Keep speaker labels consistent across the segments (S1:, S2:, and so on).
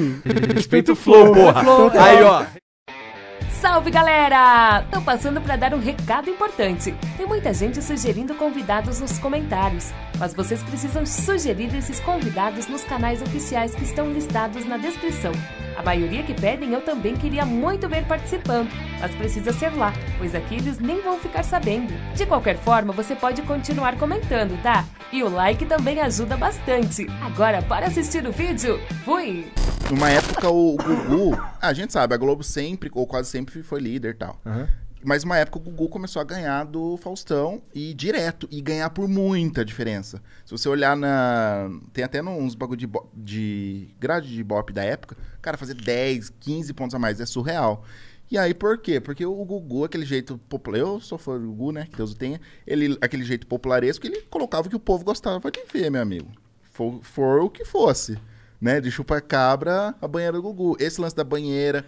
S1: Hum. Respeita o flow, porra. Aí, ó. Salve galera! Tô passando para dar um recado importante. Tem muita gente sugerindo convidados nos comentários, mas vocês precisam sugerir esses convidados nos canais oficiais que estão listados na descrição. A maioria que pedem eu também queria muito ver participando, mas precisa ser lá, pois aqui eles nem vão ficar sabendo. De qualquer forma, você pode continuar comentando, tá? E o like também ajuda bastante. Agora, para assistir o vídeo, fui!
S2: Numa época, o Gugu ah, a gente sabe, a Globo sempre, ou quase sempre, foi líder e tal. Uhum. Mas uma época o Gugu começou a ganhar do Faustão e direto, e ganhar por muita diferença. Se você olhar na. Tem até uns bagulho de, de grade de bop da época, cara, fazer 10, 15 pontos a mais é surreal. E aí, por quê? Porque o Gugu, aquele jeito popular. Eu sou fã do Gugu, né? Que Deus o tenha. Ele, aquele jeito popularesco, ele colocava o que o povo gostava de ver, meu amigo. For, for o que fosse né? De chupa-cabra a banheira do Gugu. Esse lance da banheira.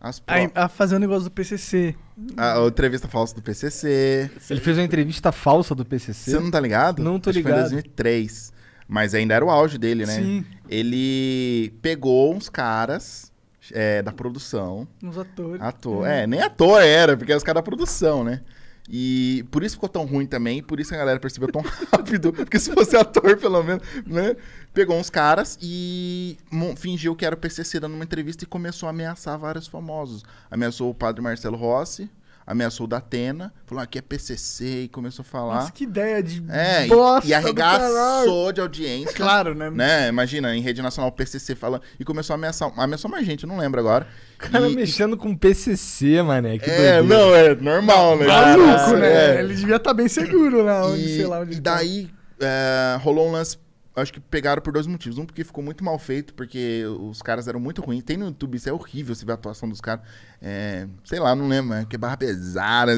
S2: As pro... a, a fazer o um negócio do PCC. A, a, entrevista falsa do PCC. Ele fez uma entrevista falsa do PCC? Você não tá ligado? Não tô Acho ligado. foi em 2003. Mas ainda era o auge dele, né? Sim. Ele pegou uns caras é, da produção. Uns atores. Ator. É. é, nem ator era, porque era os caras da produção, né? E por isso ficou tão ruim também, por isso a galera percebeu tão rápido, porque se fosse ator, pelo menos, né? Pegou uns caras e fingiu que era o PCC dando uma entrevista e começou a ameaçar vários famosos. Ameaçou o padre Marcelo Rossi, ameaçou da Atena, falou ah, aqui é PCC e começou a falar. Mas que ideia de é, bosta e, e arregaçou de audiência. Claro, né? né? Imagina, em rede nacional, PCC falando. E começou a ameaçar, ameaçou mais gente, não lembro agora. O cara e, mexendo com PCC, mané. Que é, não, é normal, né? Maluco, é. né? É. Ele devia estar tá bem seguro lá, onde, e, sei lá onde. E daí tá. é, rolou um lance acho que pegaram por dois motivos. Um, porque ficou muito mal feito, porque os caras eram muito ruins. Tem no YouTube, isso é horrível, se vê a atuação dos caras. É, sei lá, não lembro, é que barra pesada.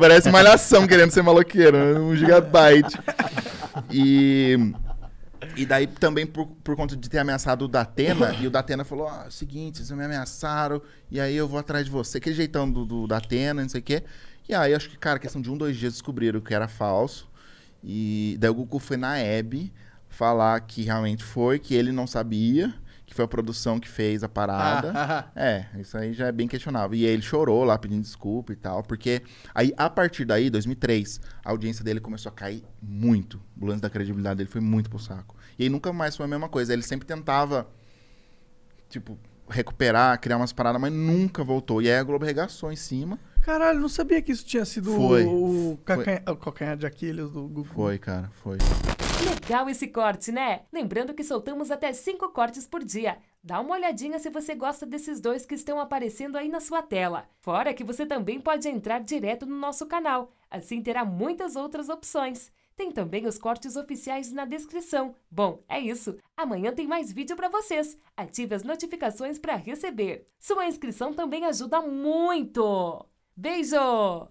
S2: parece malhação querendo ser maloqueiro, né? um gigabyte. E... E daí também por, por conta de ter ameaçado o Datena, e o Datena falou: ah, seguinte, vocês me ameaçaram, e aí eu vou atrás de você. Aquele jeitão do, do Datena, não sei o quê. E aí acho que, cara, questão de um, dois dias descobriram que era falso. E daí o Goku foi na Hebe falar que realmente foi, que ele não sabia, que foi a produção que fez a parada. Ah. é, isso aí já é bem questionável. E ele chorou lá pedindo desculpa e tal, porque aí a partir daí, 2003, a audiência dele começou a cair muito. O lance da credibilidade dele foi muito pro saco. E aí nunca mais foi a mesma coisa. Ele sempre tentava tipo recuperar, criar umas paradas, mas nunca voltou. E aí a Globo regaçou em cima.
S1: Caralho, não sabia que isso tinha sido foi, o, o, foi. o de Aquiles do Google. Foi,
S2: cara, foi.
S1: Legal esse corte, né? Lembrando que soltamos até 5 cortes por dia. Dá uma olhadinha se você gosta desses dois que estão aparecendo aí na sua tela. Fora que você também pode entrar direto no nosso canal, assim terá muitas outras opções. Tem também os cortes oficiais na descrição. Bom, é isso. Amanhã tem mais vídeo para vocês. Ative as notificações para receber. Sua inscrição também ajuda muito. Beijo!